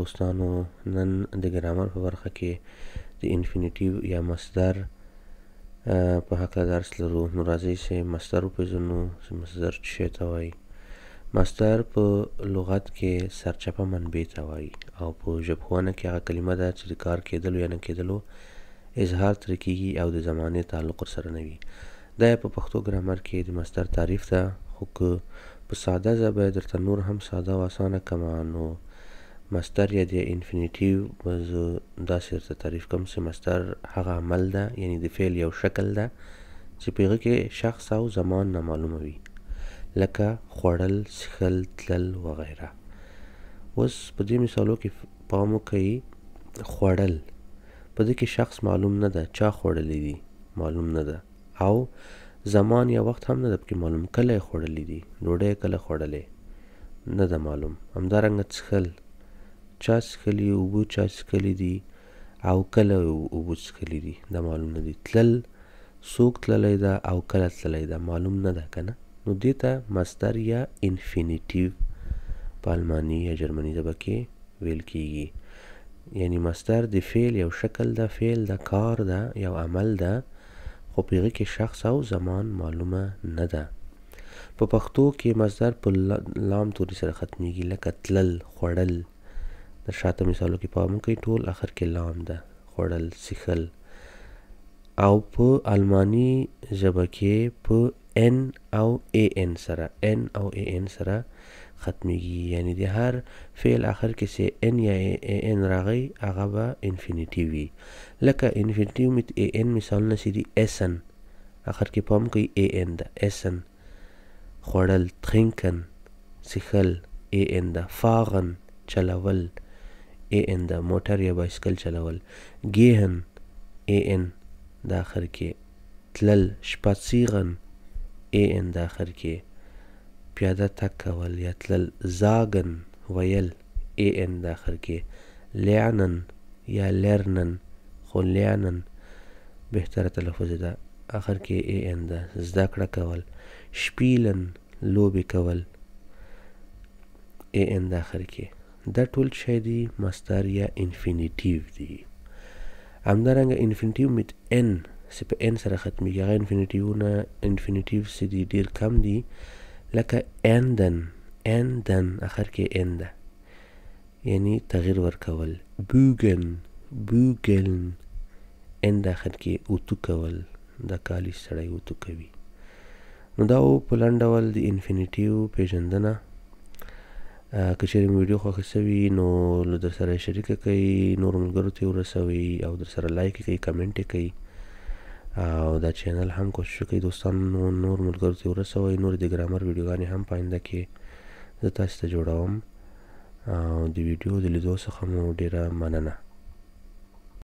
دوستانو نن د ګرامر په برخه کې د انفینیټیو یا مصدر په هکله درس لرو نو راځئ چې مصدر وپېژنو چې مصدر څه شی ته وایي مصدر په لغت کې سرچپه منبع ته وایي او په ژبپوهنه کې هغه کلمه ده چې د کار کېدلو یا نه کېدلو اظهار ترې کیږي او د زمانې تعلق ورسره نه وي دا په پښتو ګرامر کې د مصدر تعریف ده خو که په ساده ژبه یې درته نور هم ساده او اسانه کړمه نو مصدر یا د انفینیټیو زه داسې درته تعریف کوم چې مصدر هغه عمل ده یعنی د فعل یو شکل ده چې په هغه کې شخص او زمان نامعلومه وي لکه خوړل څښل تلل وغیره اوس په دې مثالو کې پام وکړئ خوړل په دې کې شخص معلوم نه ده چا خوړلی دي معلوم نه ده او زمان یا وخت هم نه ده پکې معلوم کله یې خوړلی دي ډوډۍ کله خوړلې نه ده معلوم همدارنګه څښل چا څښلي اوبه چا څښلي دي او کله اوبه څښلي دي دا معلوم نه دي تلل څوک تللی ده او کله تللی ده معلوم نه ده که نه نو دې ته مستر یا انفینیټیو په الماني یا جرمني ژبه کې ویل کیږي یعنی مستر د فعل یو شکل ده فعل د کار ده یو عمل ده خو په کې شخص او زمان معلومه نه ده په پښتو کې مصدر په لام توري سره ختمیږي لکه تلل خوړل د شاته مثالو کې پام وکړئ ټول اخر کې لام ده خوړل سیخل او په الماني ژبه کې په ان او ا ان سره ان او ا ان سره ختمیږي یعنی د هر فعل آخر کې چې ان یا ا ان راغی هغه به انفینیټی وي لکه انفینیټی مت ا ان مثالونه چې دي اسن آخر کې پام کوي ا ان ده اسن خوړل ترینکن سیخل ا ان ده فاغن چلول اے ان دا موټر یا بایسکل چلول گیهن اے ان د آخر کې تلل شپاتسیغن اے ان د آخر کې پیاده تک کول یا تلل زاگن ویل اے ان د آخر کې لعنن یا لرنن خو لعنن بهتره تلفظ ده آخر کې اے ان ده زده کړه کول شپیلن لوبې کول اے ان د آخر کې دا ټول شی دی مصدر یا انفینیټیو دی همدارنګه انفینیټیو مت ان چې په ان سره ختمي یا انفینیټیوونه انفینیټیو چې دی ډیر کم دی لکه اندن اندن اخر کې اند یعنی تغییر ورکول بوګن بوګن اند اخر کې اوتو کول دا کالی سړی اوتو کوي نو دا په لنډ ډول د انفینیټیو پیژندنه که چیرې مو ویډیو خوښه شوي نو له در سره شریکه کوي نور ملګرو ته ورسوي او در سره لایک کوي کمنټ کوي او دا چینل هم کوشش کوي دوستانو نور ملګرو ته ورسوي نور د ګرامر ویډیوګانې هم پاینده کې زه تاسو ته جوړوم او د ویډیو د لیدو څخه مو ډیره مننه